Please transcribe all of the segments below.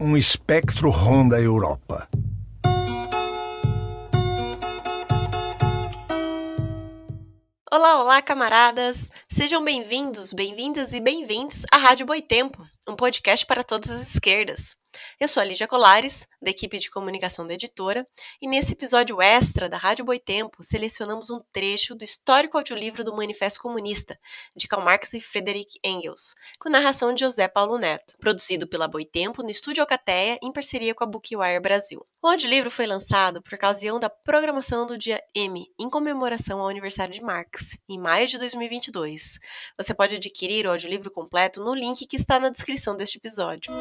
um espectro ronda a Europa. Olá, olá, camaradas! Sejam bem-vindos, bem-vindas e bem-vindos à Rádio Boitempo, um podcast para todas as esquerdas. Eu sou a Lígia Colares, da equipe de comunicação da editora, e nesse episódio extra da Rádio Boitempo, selecionamos um trecho do histórico audiolivro do Manifesto Comunista, de Karl Marx e Frederick Engels, com narração de José Paulo Neto, produzido pela Boitempo no Estúdio Alcateia, em parceria com a Bookwire Brasil. O audiolivro foi lançado por ocasião da programação do dia M, em comemoração ao aniversário de Marx, em maio de 2022. Você pode adquirir o audiolivro completo no link que está na descrição deste episódio.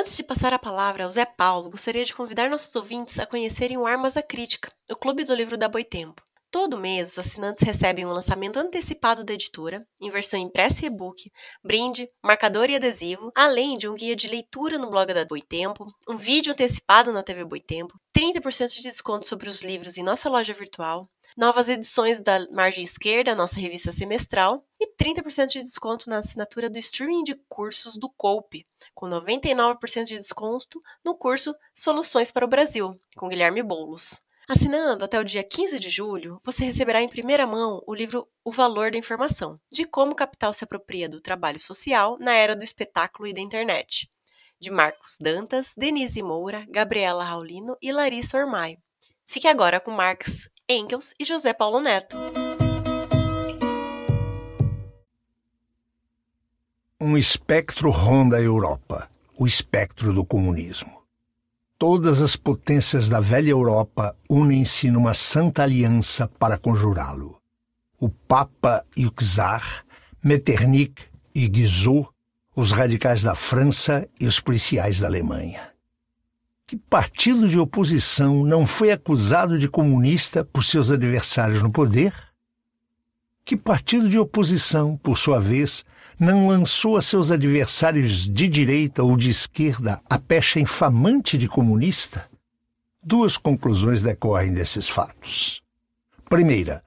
Antes de passar a palavra ao Zé Paulo, gostaria de convidar nossos ouvintes a conhecerem o Armas à Crítica, o clube do livro da Boitempo. Todo mês, os assinantes recebem um lançamento antecipado da editora, em versão impressa e e-book, brinde, marcador e adesivo, além de um guia de leitura no blog da Boitempo, um vídeo antecipado na TV Boitempo, 30% de desconto sobre os livros em nossa loja virtual, novas edições da Margem Esquerda, nossa revista semestral, e 30% de desconto na assinatura do streaming de cursos do Cope, com 99% de desconto no curso Soluções para o Brasil, com Guilherme Boulos. Assinando até o dia 15 de julho, você receberá em primeira mão o livro O Valor da Informação, de como o capital se apropria do trabalho social na era do espetáculo e da internet, de Marcos Dantas, Denise Moura, Gabriela Raulino e Larissa Ormai. Fique agora com Marx, Engels e José Paulo Neto. Um espectro ronda a Europa, o espectro do comunismo. Todas as potências da velha Europa unem-se numa santa aliança para conjurá-lo. O Papa e o Czar, Metternich e Guizot, os radicais da França e os policiais da Alemanha. Que partido de oposição não foi acusado de comunista por seus adversários no poder? que partido de oposição, por sua vez, não lançou a seus adversários de direita ou de esquerda a pecha infamante de comunista? Duas conclusões decorrem desses fatos. Primeira,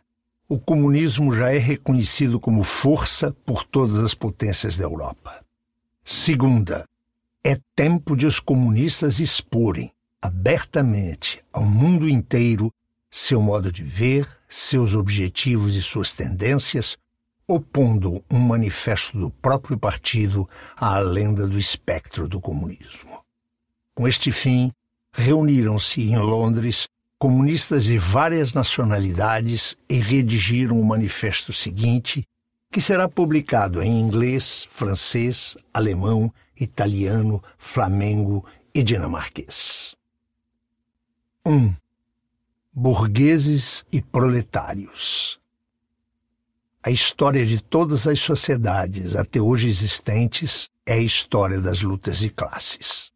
o comunismo já é reconhecido como força por todas as potências da Europa. Segunda, é tempo de os comunistas exporem abertamente ao mundo inteiro seu modo de ver, seus objetivos e suas tendências, opondo um manifesto do próprio partido à lenda do espectro do comunismo. Com este fim, reuniram-se em Londres comunistas de várias nacionalidades e redigiram o manifesto seguinte, que será publicado em inglês, francês, alemão, italiano, flamengo e dinamarquês. 1. Um, burgueses e proletários. A história de todas as sociedades até hoje existentes é a história das lutas de classes.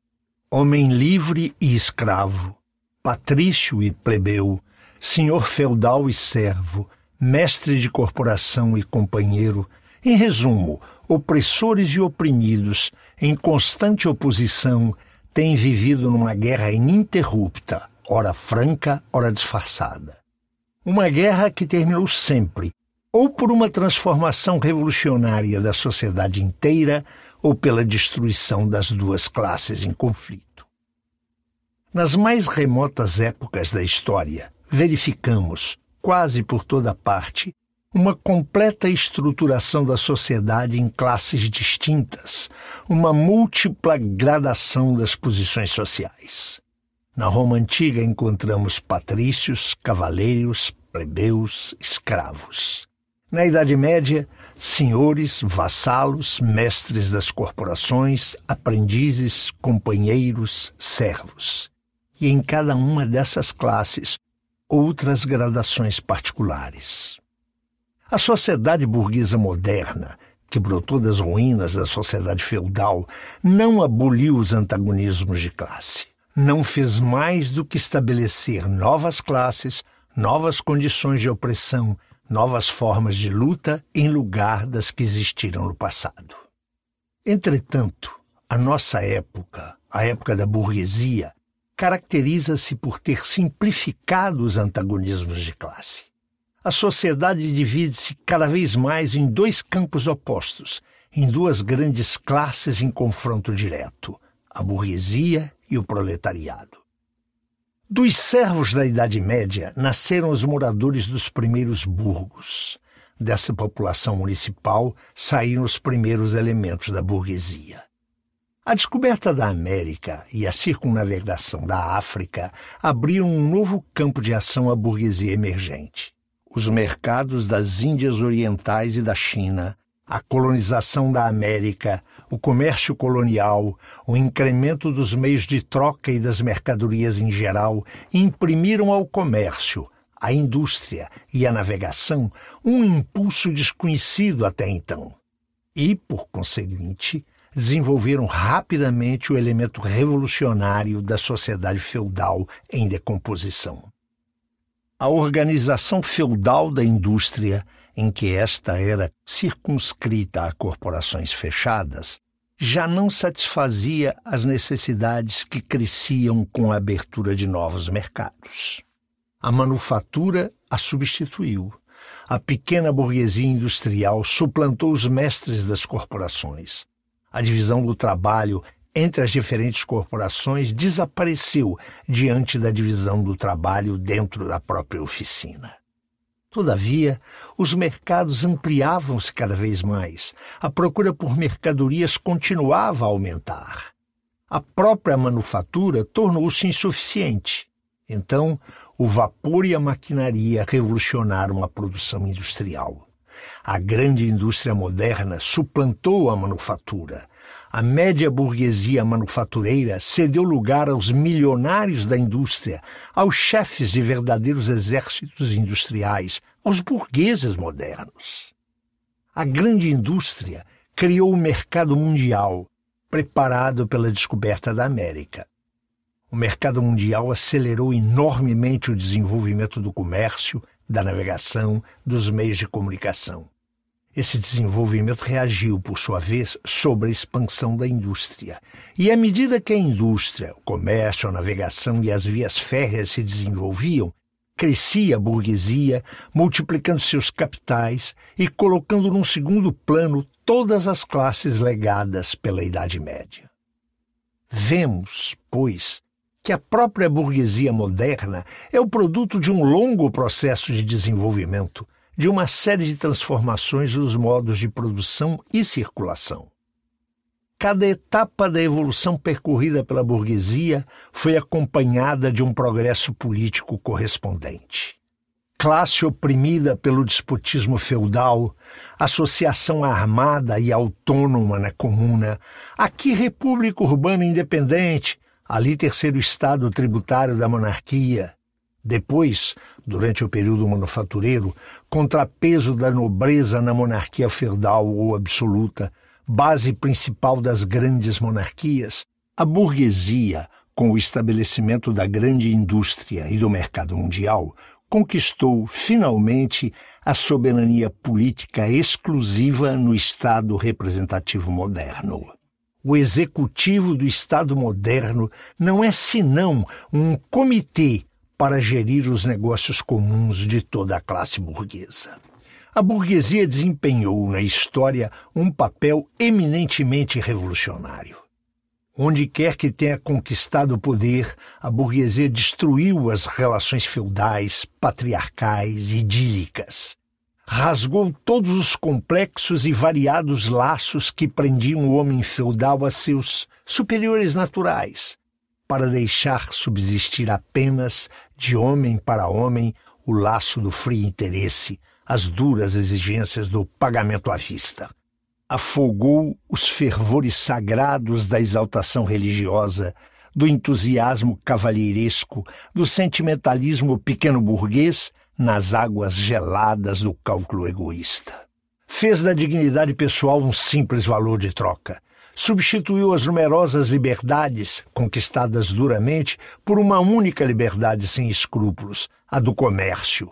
Homem livre e escravo, patrício e plebeu, senhor feudal e servo, mestre de corporação e companheiro, em resumo, opressores e oprimidos, em constante oposição, têm vivido numa guerra ininterrupta ora franca, ora disfarçada. Uma guerra que terminou sempre, ou por uma transformação revolucionária da sociedade inteira, ou pela destruição das duas classes em conflito. Nas mais remotas épocas da história, verificamos, quase por toda parte, uma completa estruturação da sociedade em classes distintas, uma múltipla gradação das posições sociais. Na Roma antiga encontramos patrícios, cavaleiros, plebeus, escravos. Na Idade Média, senhores, vassalos, mestres das corporações, aprendizes, companheiros, servos. E em cada uma dessas classes, outras gradações particulares. A sociedade burguesa moderna, que brotou das ruínas da sociedade feudal, não aboliu os antagonismos de classe não fez mais do que estabelecer novas classes, novas condições de opressão, novas formas de luta em lugar das que existiram no passado. Entretanto, a nossa época, a época da burguesia, caracteriza-se por ter simplificado os antagonismos de classe. A sociedade divide-se cada vez mais em dois campos opostos, em duas grandes classes em confronto direto, a burguesia e o proletariado. Dos servos da Idade Média nasceram os moradores dos primeiros burgos. Dessa população municipal saíram os primeiros elementos da burguesia. A descoberta da América e a circunnavegação da África abriam um novo campo de ação à burguesia emergente. Os mercados das Índias Orientais e da China, a colonização da América, o comércio colonial, o incremento dos meios de troca e das mercadorias em geral imprimiram ao comércio, à indústria e à navegação um impulso desconhecido até então. E, por conseguinte, desenvolveram rapidamente o elemento revolucionário da sociedade feudal em decomposição. A organização feudal da indústria em que esta era circunscrita a corporações fechadas, já não satisfazia as necessidades que cresciam com a abertura de novos mercados. A manufatura a substituiu. A pequena burguesia industrial suplantou os mestres das corporações. A divisão do trabalho entre as diferentes corporações desapareceu diante da divisão do trabalho dentro da própria oficina. Todavia, os mercados ampliavam-se cada vez mais, a procura por mercadorias continuava a aumentar. A própria manufatura tornou-se insuficiente. Então, o vapor e a maquinaria revolucionaram a produção industrial. A grande indústria moderna suplantou a manufatura, a média burguesia manufatureira cedeu lugar aos milionários da indústria, aos chefes de verdadeiros exércitos industriais, aos burgueses modernos. A grande indústria criou o mercado mundial, preparado pela descoberta da América. O mercado mundial acelerou enormemente o desenvolvimento do comércio, da navegação, dos meios de comunicação. Esse desenvolvimento reagiu, por sua vez, sobre a expansão da indústria. E à medida que a indústria, o comércio, a navegação e as vias férreas se desenvolviam, crescia a burguesia, multiplicando seus capitais e colocando num segundo plano todas as classes legadas pela Idade Média. Vemos, pois, que a própria burguesia moderna é o produto de um longo processo de desenvolvimento de uma série de transformações nos modos de produção e circulação. Cada etapa da evolução percorrida pela burguesia foi acompanhada de um progresso político correspondente. Classe oprimida pelo despotismo feudal, associação armada e autônoma na comuna, aqui república urbana independente, ali terceiro estado tributário da monarquia, depois, durante o período manufatureiro, contrapeso da nobreza na monarquia feudal ou absoluta, base principal das grandes monarquias, a burguesia, com o estabelecimento da grande indústria e do mercado mundial, conquistou finalmente a soberania política exclusiva no Estado representativo moderno. O executivo do Estado moderno não é senão um comitê para gerir os negócios comuns de toda a classe burguesa. A burguesia desempenhou na história um papel eminentemente revolucionário. Onde quer que tenha conquistado o poder, a burguesia destruiu as relações feudais, patriarcais, idílicas. Rasgou todos os complexos e variados laços que prendiam o homem feudal a seus superiores naturais, para deixar subsistir apenas de homem para homem, o laço do frio interesse, as duras exigências do pagamento à vista. Afogou os fervores sagrados da exaltação religiosa, do entusiasmo cavalheiresco, do sentimentalismo pequeno-burguês nas águas geladas do cálculo egoísta. Fez da dignidade pessoal um simples valor de troca, substituiu as numerosas liberdades, conquistadas duramente, por uma única liberdade sem escrúpulos, a do comércio.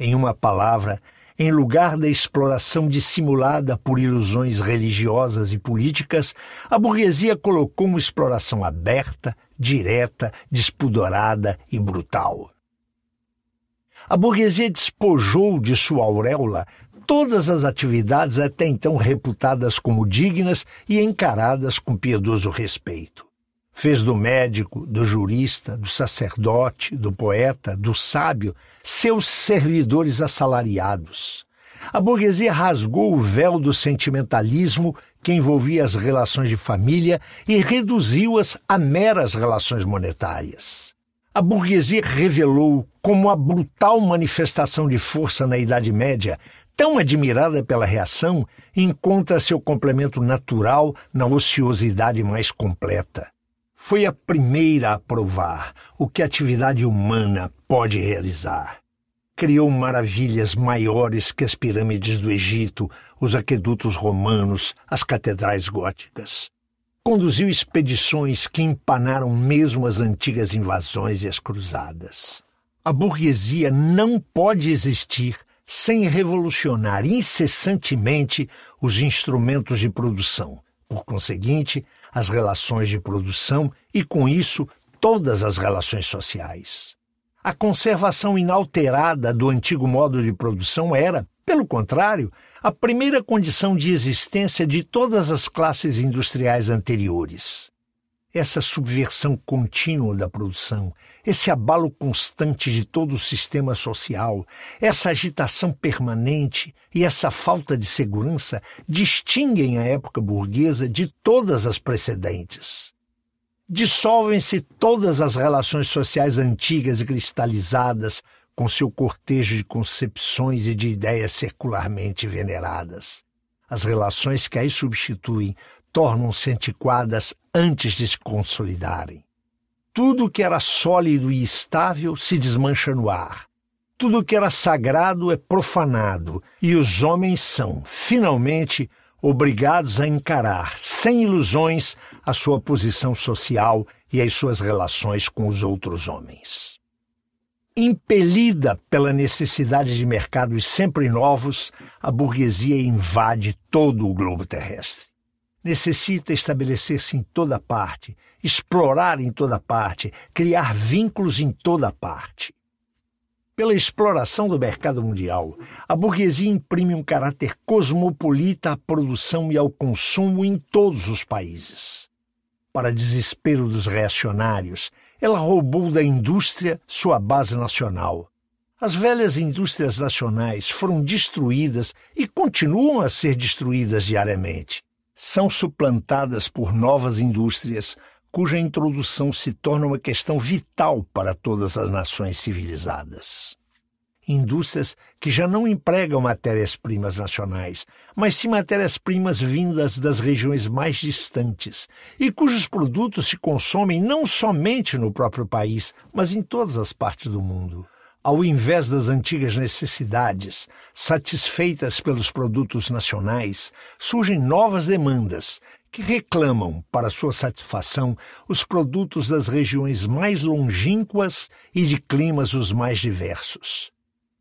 Em uma palavra, em lugar da exploração dissimulada por ilusões religiosas e políticas, a burguesia colocou uma exploração aberta, direta, despudorada e brutal. A burguesia despojou de sua auréola todas as atividades até então reputadas como dignas e encaradas com piedoso respeito. Fez do médico, do jurista, do sacerdote, do poeta, do sábio, seus servidores assalariados. A burguesia rasgou o véu do sentimentalismo que envolvia as relações de família e reduziu-as a meras relações monetárias. A burguesia revelou como a brutal manifestação de força na Idade Média tão admirada pela reação, encontra seu complemento natural na ociosidade mais completa. Foi a primeira a provar o que a atividade humana pode realizar. Criou maravilhas maiores que as pirâmides do Egito, os aquedutos romanos, as catedrais góticas. Conduziu expedições que empanaram mesmo as antigas invasões e as cruzadas. A burguesia não pode existir sem revolucionar incessantemente os instrumentos de produção, por conseguinte, as relações de produção e, com isso, todas as relações sociais. A conservação inalterada do antigo modo de produção era, pelo contrário, a primeira condição de existência de todas as classes industriais anteriores essa subversão contínua da produção, esse abalo constante de todo o sistema social, essa agitação permanente e essa falta de segurança distinguem a época burguesa de todas as precedentes. Dissolvem-se todas as relações sociais antigas e cristalizadas com seu cortejo de concepções e de ideias secularmente veneradas. As relações que aí substituem tornam-se antiquadas antes de se consolidarem. Tudo que era sólido e estável se desmancha no ar. Tudo que era sagrado é profanado, e os homens são, finalmente, obrigados a encarar, sem ilusões, a sua posição social e as suas relações com os outros homens. Impelida pela necessidade de mercados sempre novos, a burguesia invade todo o globo terrestre necessita estabelecer-se em toda parte, explorar em toda parte, criar vínculos em toda parte. Pela exploração do mercado mundial, a burguesia imprime um caráter cosmopolita à produção e ao consumo em todos os países. Para desespero dos reacionários, ela roubou da indústria sua base nacional. As velhas indústrias nacionais foram destruídas e continuam a ser destruídas diariamente são suplantadas por novas indústrias cuja introdução se torna uma questão vital para todas as nações civilizadas. Indústrias que já não empregam matérias-primas nacionais, mas sim matérias-primas vindas das regiões mais distantes e cujos produtos se consomem não somente no próprio país, mas em todas as partes do mundo ao invés das antigas necessidades, satisfeitas pelos produtos nacionais, surgem novas demandas que reclamam, para sua satisfação, os produtos das regiões mais longínquas e de climas os mais diversos.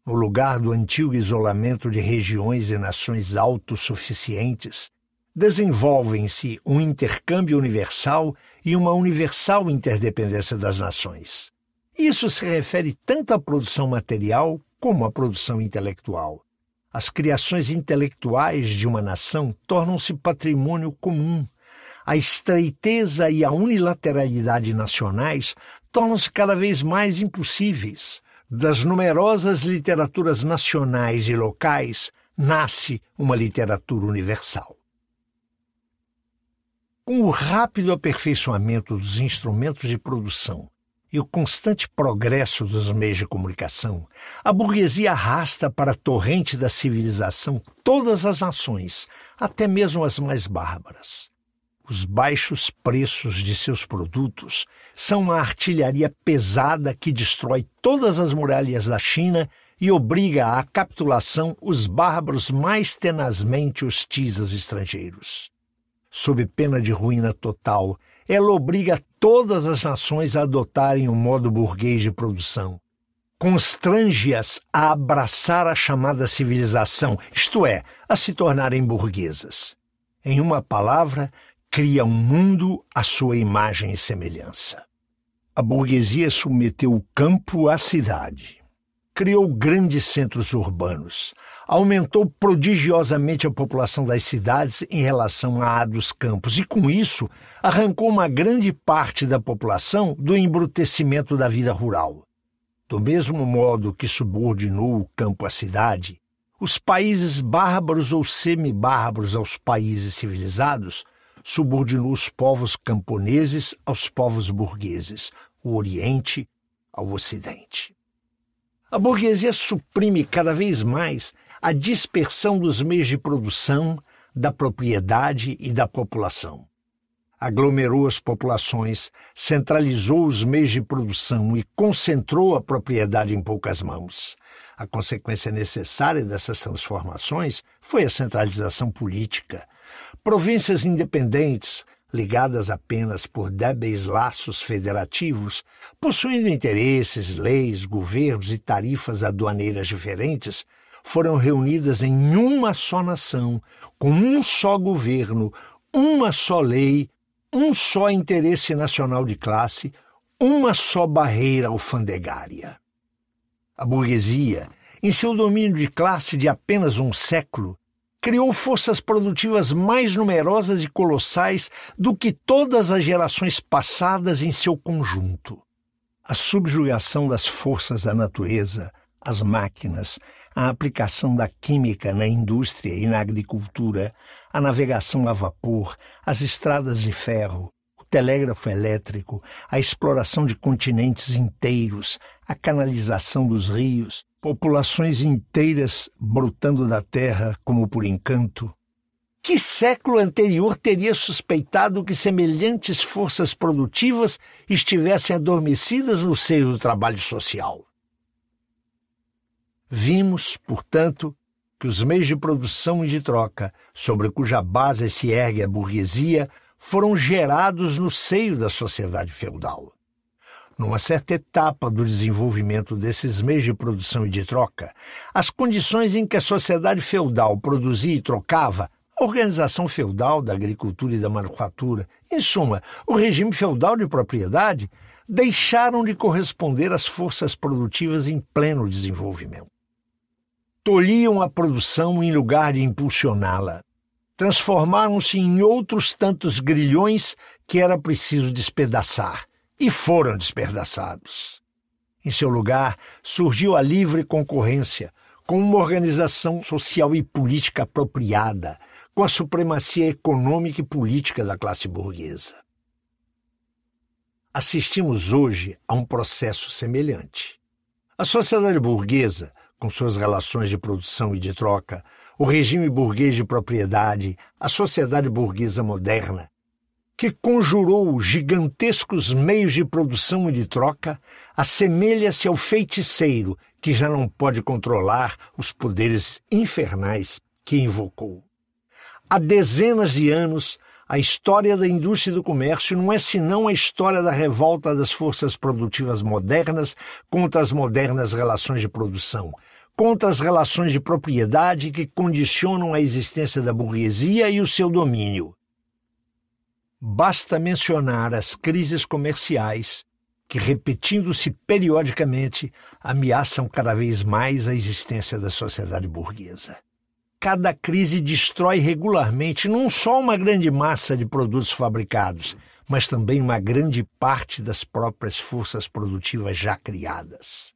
No lugar do antigo isolamento de regiões e nações autossuficientes, desenvolvem-se um intercâmbio universal e uma universal interdependência das nações. Isso se refere tanto à produção material como à produção intelectual. As criações intelectuais de uma nação tornam-se patrimônio comum. A estreiteza e a unilateralidade nacionais tornam-se cada vez mais impossíveis. Das numerosas literaturas nacionais e locais, nasce uma literatura universal. Com o rápido aperfeiçoamento dos instrumentos de produção e o constante progresso dos meios de comunicação, a burguesia arrasta para a torrente da civilização todas as nações, até mesmo as mais bárbaras. Os baixos preços de seus produtos são uma artilharia pesada que destrói todas as muralhas da China e obriga à capitulação os bárbaros mais tenazmente hostis aos estrangeiros. Sob pena de ruína total, ela obriga todas as nações adotarem o modo burguês de produção. Constrange-as a abraçar a chamada civilização, isto é, a se tornarem burguesas. Em uma palavra, cria um mundo à sua imagem e semelhança. A burguesia submeteu o campo à cidade criou grandes centros urbanos, aumentou prodigiosamente a população das cidades em relação à dos campos e, com isso, arrancou uma grande parte da população do embrutecimento da vida rural. Do mesmo modo que subordinou o campo à cidade, os países bárbaros ou semi-bárbaros aos países civilizados subordinou os povos camponeses aos povos burgueses, o Oriente ao Ocidente. A burguesia suprime cada vez mais a dispersão dos meios de produção, da propriedade e da população. Aglomerou as populações, centralizou os meios de produção e concentrou a propriedade em poucas mãos. A consequência necessária dessas transformações foi a centralização política. Províncias independentes, ligadas apenas por débeis laços federativos, possuindo interesses, leis, governos e tarifas aduaneiras diferentes, foram reunidas em uma só nação, com um só governo, uma só lei, um só interesse nacional de classe, uma só barreira alfandegária. A burguesia, em seu domínio de classe de apenas um século, criou forças produtivas mais numerosas e colossais do que todas as gerações passadas em seu conjunto. A subjugação das forças da natureza, as máquinas, a aplicação da química na indústria e na agricultura, a navegação a vapor, as estradas de ferro, telégrafo elétrico, a exploração de continentes inteiros, a canalização dos rios, populações inteiras brotando da terra como por encanto. Que século anterior teria suspeitado que semelhantes forças produtivas estivessem adormecidas no seio do trabalho social? Vimos, portanto, que os meios de produção e de troca, sobre cuja base se ergue a burguesia, foram gerados no seio da sociedade feudal. Numa certa etapa do desenvolvimento desses meios de produção e de troca, as condições em que a sociedade feudal produzia e trocava, a organização feudal da agricultura e da manufatura, em suma, o regime feudal de propriedade, deixaram de corresponder às forças produtivas em pleno desenvolvimento. Tolhiam a produção em lugar de impulsioná-la transformaram-se em outros tantos grilhões que era preciso despedaçar, e foram despedaçados. Em seu lugar, surgiu a livre concorrência, com uma organização social e política apropriada, com a supremacia econômica e política da classe burguesa. Assistimos hoje a um processo semelhante. A sociedade burguesa, com suas relações de produção e de troca, o regime burguês de propriedade, a sociedade burguesa moderna, que conjurou gigantescos meios de produção e de troca, assemelha-se ao feiticeiro que já não pode controlar os poderes infernais que invocou. Há dezenas de anos, a história da indústria e do comércio não é senão a história da revolta das forças produtivas modernas contra as modernas relações de produção, contra as relações de propriedade que condicionam a existência da burguesia e o seu domínio. Basta mencionar as crises comerciais que, repetindo-se periodicamente, ameaçam cada vez mais a existência da sociedade burguesa. Cada crise destrói regularmente não só uma grande massa de produtos fabricados, mas também uma grande parte das próprias forças produtivas já criadas.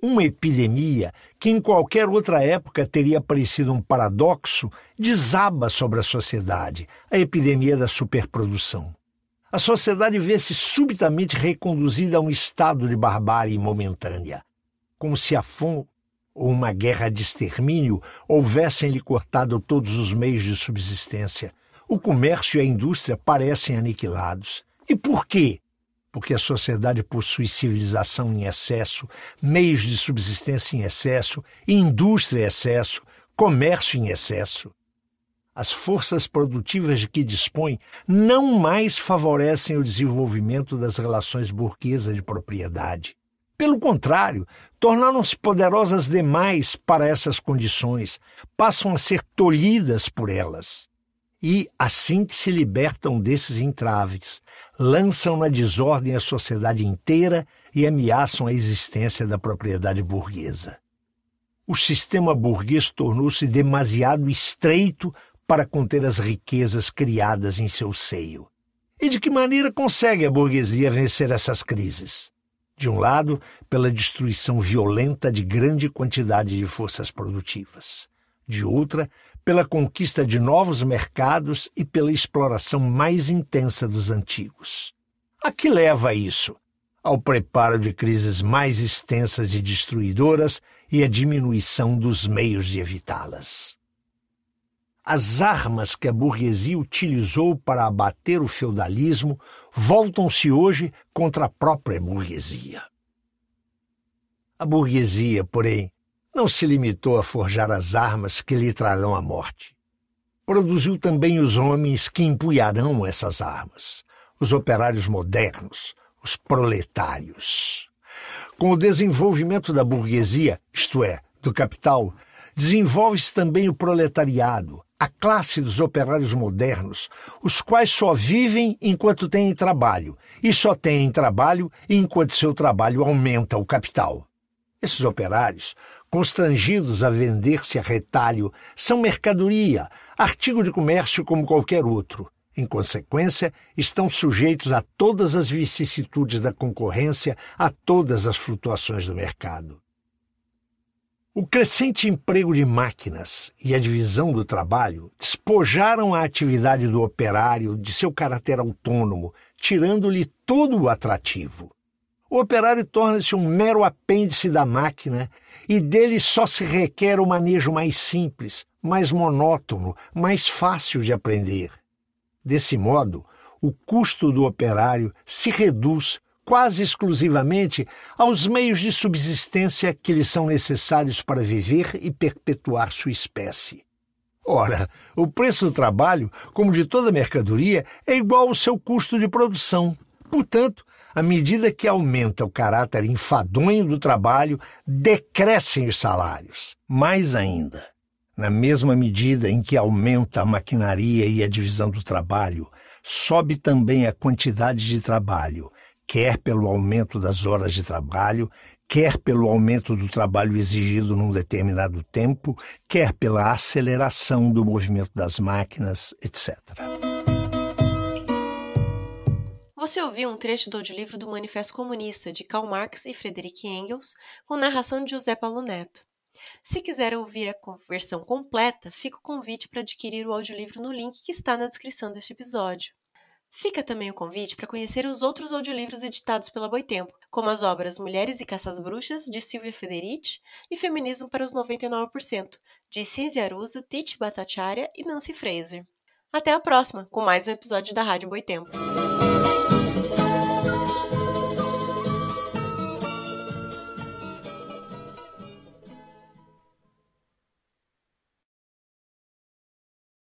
Uma epidemia que em qualquer outra época teria parecido um paradoxo desaba sobre a sociedade, a epidemia da superprodução. A sociedade vê-se subitamente reconduzida a um estado de barbárie momentânea, como se a fome ou uma guerra de extermínio houvessem lhe cortado todos os meios de subsistência. O comércio e a indústria parecem aniquilados. E por quê? porque a sociedade possui civilização em excesso, meios de subsistência em excesso, indústria em excesso, comércio em excesso. As forças produtivas de que dispõe não mais favorecem o desenvolvimento das relações burguesas de propriedade. Pelo contrário, tornaram-se poderosas demais para essas condições, passam a ser tolhidas por elas. E, assim que se libertam desses entraves, lançam na desordem a sociedade inteira e ameaçam a existência da propriedade burguesa. O sistema burguês tornou-se demasiado estreito para conter as riquezas criadas em seu seio. E de que maneira consegue a burguesia vencer essas crises? De um lado, pela destruição violenta de grande quantidade de forças produtivas. De outra, pela conquista de novos mercados e pela exploração mais intensa dos antigos. A que leva isso? Ao preparo de crises mais extensas e destruidoras e à diminuição dos meios de evitá-las. As armas que a burguesia utilizou para abater o feudalismo voltam-se hoje contra a própria burguesia. A burguesia, porém, não se limitou a forjar as armas que lhe trarão a morte. Produziu também os homens que empunharão essas armas, os operários modernos, os proletários. Com o desenvolvimento da burguesia, isto é, do capital, desenvolve-se também o proletariado, a classe dos operários modernos, os quais só vivem enquanto têm trabalho, e só têm trabalho enquanto seu trabalho aumenta o capital. Esses operários, constrangidos a vender-se a retalho, são mercadoria, artigo de comércio como qualquer outro. Em consequência, estão sujeitos a todas as vicissitudes da concorrência, a todas as flutuações do mercado. O crescente emprego de máquinas e a divisão do trabalho despojaram a atividade do operário de seu caráter autônomo, tirando-lhe todo o atrativo. O operário torna-se um mero apêndice da máquina e dele só se requer o um manejo mais simples, mais monótono, mais fácil de aprender. Desse modo, o custo do operário se reduz quase exclusivamente aos meios de subsistência que lhe são necessários para viver e perpetuar sua espécie. Ora, o preço do trabalho, como de toda mercadoria, é igual ao seu custo de produção. Portanto, à medida que aumenta o caráter enfadonho do trabalho, decrescem os salários. Mais ainda, na mesma medida em que aumenta a maquinaria e a divisão do trabalho, sobe também a quantidade de trabalho, quer pelo aumento das horas de trabalho, quer pelo aumento do trabalho exigido num determinado tempo, quer pela aceleração do movimento das máquinas, etc. Você ouviu um trecho do audiolivro do Manifesto Comunista de Karl Marx e Frederick Engels, com narração de José Paulo Neto. Se quiser ouvir a versão completa, fica o convite para adquirir o audiolivro no link que está na descrição deste episódio. Fica também o convite para conhecer os outros audiolivros editados pela Boitempo, como as obras Mulheres e Caças Bruxas, de Silvia Federici, e Feminismo para os 99%, de Cinzia Arusa, Titi Batatiária e Nancy Fraser. Até a próxima, com mais um episódio da Rádio Boitempo.